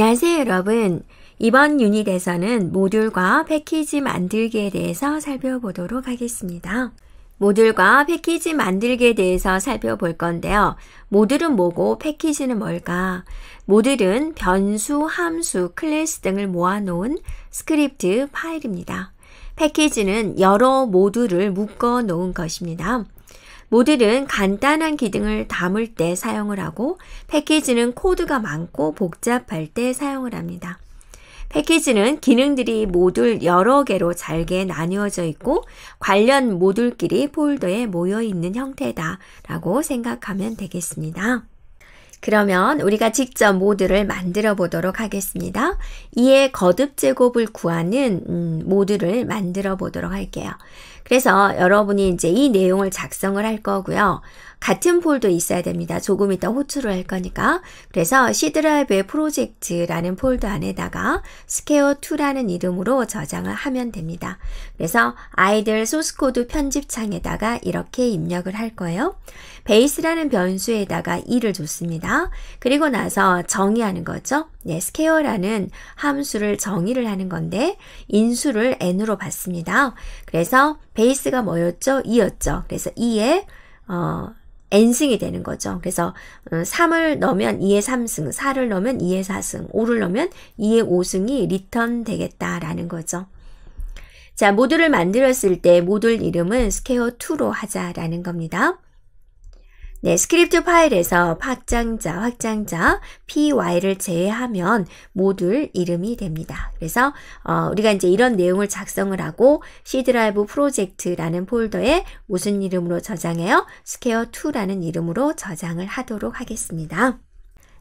안녕하세요, 여러분. 이번 유닛에서는 모듈과 패키지 만들기에 대해서 살펴보도록 하겠습니다. 모듈과 패키지 만들기에 대해서 살펴볼 건데요. 모듈은 뭐고 패키지는 뭘까? 모듈은 변수, 함수, 클래스 등을 모아놓은 스크립트 파일입니다. 패키지는 여러 모듈을 묶어 놓은 것입니다. 모듈은 간단한 기능을 담을 때 사용을 하고 패키지는 코드가 많고 복잡할 때 사용을 합니다. 패키지는 기능들이 모듈 여러 개로 잘게 나뉘어져 있고 관련 모듈끼리 폴더에 모여 있는 형태다 라고 생각하면 되겠습니다. 그러면 우리가 직접 모드를 만들어 보도록 하겠습니다. 이에 거듭 제곱을 구하는 음, 모드를 만들어 보도록 할게요. 그래서 여러분이 이제 이 내용을 작성을 할 거고요. 같은 폴더 있어야 됩니다. 조금 이따 호출을 할 거니까. 그래서 C드라이브의 프로젝트라는 폴더 안에다가 스퀘어2라는 이름으로 저장을 하면 됩니다. 그래서 아이들 소스코드 편집창에다가 이렇게 입력을 할 거예요. 베이스라는 변수에다가 2를 줬습니다. 그리고 나서 정의하는 거죠. 네, 스퀘어라는 함수를 정의를 하는 건데 인수를 n으로 받습니다. 그래서 베이스가 뭐였죠? 2였죠. 그래서 2에 어, n승이 되는 거죠. 그래서 3을 어, 넣으면 2의 3승, 4를 넣으면 2의 4승, 5를 넣으면 2의 5승이 리턴 되겠다라는 거죠. 자, 모듈을 만들었을 때 모듈 이름은 스퀘어 2로 하자라는 겁니다. 네, 스크립트 파일에서 확장자, 확장자, py를 제외하면 모듈 이름이 됩니다. 그래서 어, 우리가 이제 이런 내용을 작성을 하고 C 드라이브 프로젝트라는 폴더에 무슨 이름으로 저장해요? 스퀘어 2라는 이름으로 저장을 하도록 하겠습니다.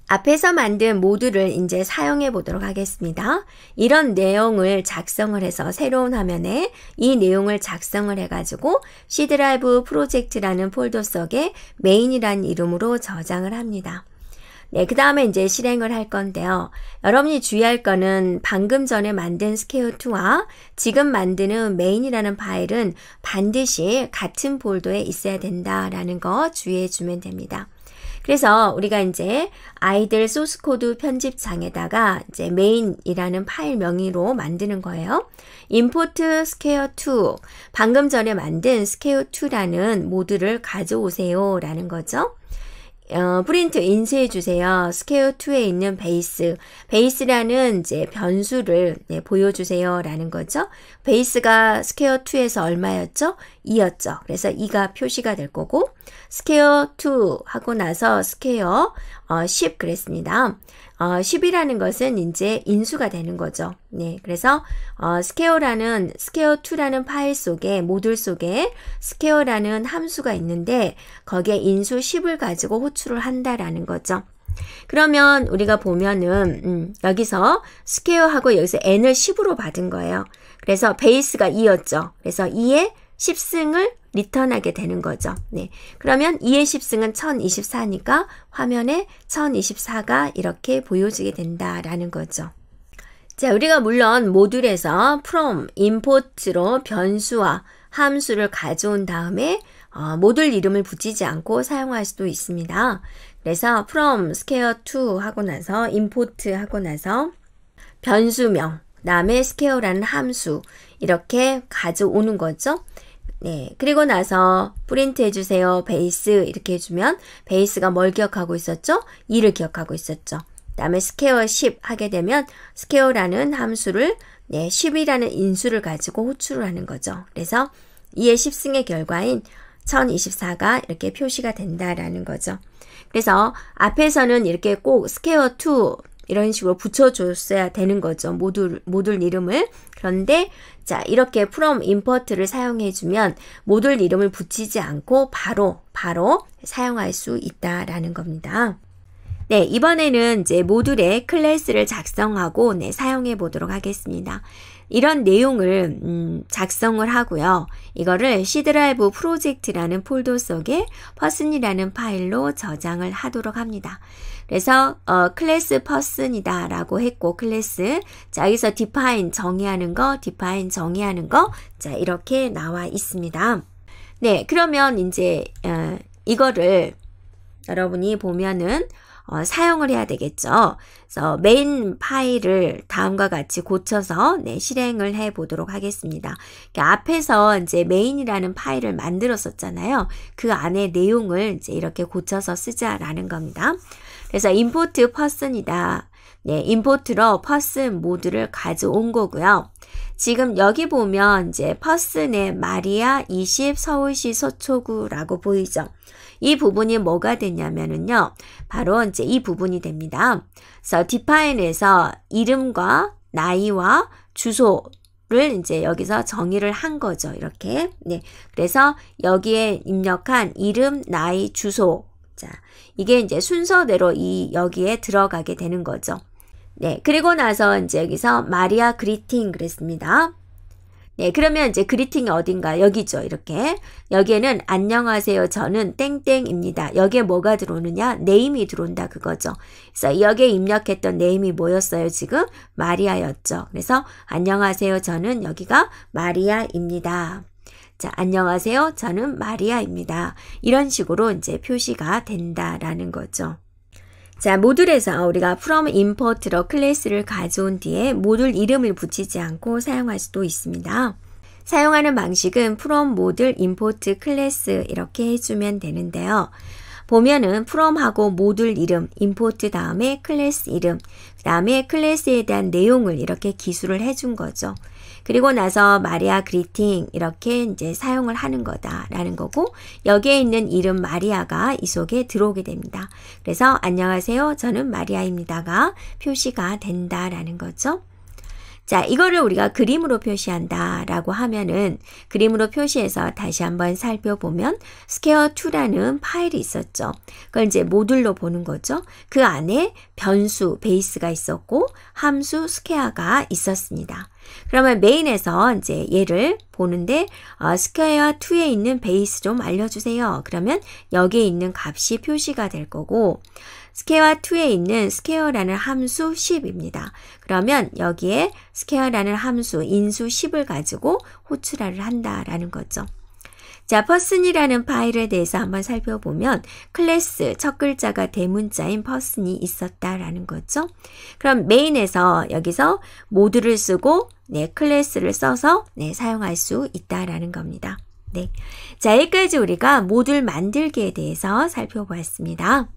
앞에서 만든 모듈을 이제 사용해 보도록 하겠습니다. 이런 내용을 작성을 해서 새로운 화면에 이 내용을 작성을 해가지고 C드라이브 프로젝트라는 폴더 속에 메인이란 이름으로 저장을 합니다. 네, 그 다음에 이제 실행을 할 건데요. 여러분이 주의할 거는 방금 전에 만든 스케어2와 지금 만드는 메인이라는 파일은 반드시 같은 폴더에 있어야 된다라는 거 주의해 주면 됩니다. 그래서 우리가 이제 아이들 소스 코드 편집장에다가 이제 메인이라는 파일 명의로 만드는 거예요. import scale2 방금 전에 만든 scale2라는 모듈을 가져오세요라는 거죠. 어, 프린트 인쇄해 주세요. 스퀘어 2에 있는 베이스, 베이스라는 이제 변수를 네, 보여주세요. 라는 거죠. 베이스가 스퀘어 2에서 얼마였죠? 2였죠. 그래서 2가 표시가 될 거고, 스퀘어 2 하고 나서 스퀘어 어, 10 그랬습니다. 어, 10이라는 것은 이제 인수가 되는 거죠. 네, 그래서 어, 스퀘어라는 스퀘어2라는 파일 속에 모듈 속에 스퀘어라는 함수가 있는데 거기에 인수 10을 가지고 호출을 한다라는 거죠. 그러면 우리가 보면은 음, 여기서 스퀘어하고 여기서 n을 10으로 받은 거예요. 그래서 베이스가 2였죠. 그래서 2에 10승을 리턴하게 되는 거죠. 네. 그러면 2의 10승은 1024니까 화면에 1024가 이렇게 보여지게 된다라는 거죠. 자, 우리가 물론 모듈에서 from, import로 변수와 함수를 가져온 다음에 어, 모듈 이름을 붙이지 않고 사용할 수도 있습니다. 그래서 from scale 2 하고 나서 import 하고 나서 변수명, 그 다음에 s a 케 e 라는 함수 이렇게 가져오는 거죠. 네, 그리고 나서 프린트 해주세요. 베이스 이렇게 해주면 베이스가 뭘 기억하고 있었죠? 2를 기억하고 있었죠. 그 다음에 스퀘어 10 하게 되면 스퀘어라는 함수를 네, 10이라는 인수를 가지고 호출을 하는 거죠. 그래서 2의 10승의 결과인 1024가 이렇게 표시가 된다라는 거죠. 그래서 앞에서는 이렇게 꼭 스퀘어 2 이런 식으로 붙여줬어야 되는 거죠. 모듈, 모듈 이름을. 그런데 자, 이렇게 from import를 사용해주면 모듈 이름을 붙이지 않고 바로, 바로 사용할 수 있다라는 겁니다. 네, 이번에는 이제 모듈의 클래스를 작성하고 네, 사용해 보도록 하겠습니다. 이런 내용을 음, 작성을 하고요. 이거를 C드라이브 프로젝트라는 폴더 속에 퍼슨이라는 파일로 저장을 하도록 합니다. 그래서 어, 클래스 퍼슨이다 라고 했고 클래스 자 여기서 define 정의하는 거 define 정의하는 거 자 이렇게 나와 있습니다. 네 그러면 이제 어, 이거를 여러분이 보면은 어, 사용을 해야 되겠죠. 그래서 메인 파일을 다음과 같이 고쳐서 네, 실행을 해 보도록 하겠습니다. 그러니까 앞에서 이제 메인이라는 파일을 만들었었잖아요. 그 안에 내용을 이제 이렇게 고쳐서 쓰자라는 겁니다. 그래서 import person이다. 네, import로 person 모드를 가져온 거고요. 지금 여기 보면 이제 퍼슨의 마리아 20 서울시 서초구라고 보이죠. 이 부분이 뭐가 되냐면요 바로 이제 이 부분이 됩니다. 그래서 디파인에서 이름과 나이와 주소 를 이제 여기서 정의를 한 거죠. 이렇게. 네. 그래서 여기에 입력한 이름, 나이, 주소. 자, 이게 이제 순서대로 이 여기에 들어가게 되는 거죠. 네. 그리고 나서 이제 여기서 마리아 그리팅 그랬습니다. 네, 그러면 이제 그리팅이 어딘가 여기죠. 이렇게. 여기에는 안녕하세요. 저는 땡땡입니다. 여기에 뭐가 들어오느냐? 네임이 들어온다 그거죠. 그래서 여기에 입력했던 네임이 뭐였어요? 지금 마리아였죠. 그래서 안녕하세요. 저는 여기가 마리아입니다. 자, 안녕하세요. 저는 마리아입니다. 이런 식으로 이제 표시가 된다라는 거죠. 자, 모듈에서 우리가 from import로 클래스를 가져온 뒤에 모듈 이름을 붙이지 않고 사용할 수도 있습니다. 사용하는 방식은 from 모듈 import 클래스 이렇게 해주면 되는데요. 보면은 from하고 모듈 이름, import 다음에 클래스 이름, 그 다음에 클래스에 대한 내용을 이렇게 기술을 해준 거죠. 그리고 나서 마리아 그리팅 이렇게 이제 사용을 하는 거다라는 거고 여기에 있는 이름 마리아가 이 속에 들어오게 됩니다. 그래서 안녕하세요. 저는 마리아입니다가 표시가 된다라는 거죠. 자, 이거를 우리가 그림으로 표시한다 라고 하면은 그림으로 표시해서 다시 한번 살펴보면 스퀘어2라는 파일이 있었죠. 그걸 이제 모듈로 보는 거죠. 그 안에 변수 베이스가 있었고 함수 스퀘어가 있었습니다. 그러면 메인에서 이제 얘를 보는데 어, 스퀘어2에 있는 베이스 좀 알려주세요. 그러면 여기에 있는 값이 표시가 될 거고 스퀘어 2에 있는 스퀘어라는 함수 10입니다. 그러면 여기에 스퀘어라는 함수 인수 10을 가지고 호출하를 한다라는 거죠. 자, 퍼슨이라는 파일에 대해서 한번 살펴보면 클래스 첫 글자가 대문자인 퍼슨이 있었다라는 거죠. 그럼 메인에서 여기서 모두를 쓰고 네, 클래스를 써서 네, 사용할 수 있다라는 겁니다. 네. 자, 여기까지 우리가 모듈 만들기에 대해서 살펴보았습니다.